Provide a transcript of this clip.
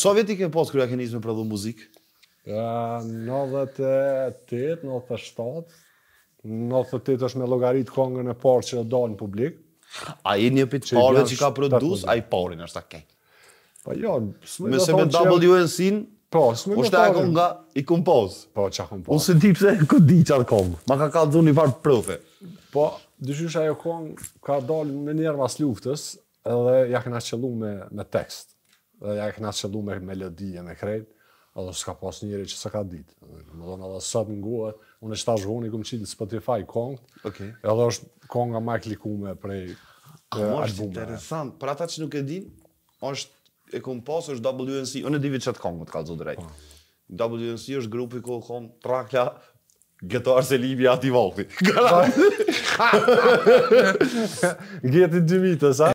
Sa so vjeti ke pas kërë a ke njësë muzikë? Uh, 98, 97. 98 është me logaritë kongën e parë që e dalë në publikë. A i një pitë parëve që ka produsë, a i parin është okej. Okay. Pa po jo, s'me dhe thonë që... Mese me WNC-në, po, ushtë e kom nga i kompozë. Po, që a Unë së t'i pëse e këtë di që atë komë. Ma ka ka dhunë i varë prëve. Po, dyshysh ajo kongë, ka dalë me njerë mas luftës, edhe ja këna qëllu me, me tekst dhe ja e këna qëllu me melodi e krejt, edhe s'ka pas njëri që s'ka ditë. Më dhona dhe sot nguhe, unë e qëta zhvoni këm qitë në Spotify kong, okay. edhe është konga ma kliku me prej albume. A, mështë interesant, për ata që nuk e din, është e këm pas është WNC, unë e divi qëtë kongë, më të kalëzo drejt. WNC është grupi ku e këm trakja, Gëtarë se Libja ati valkëti. Gëtë i a?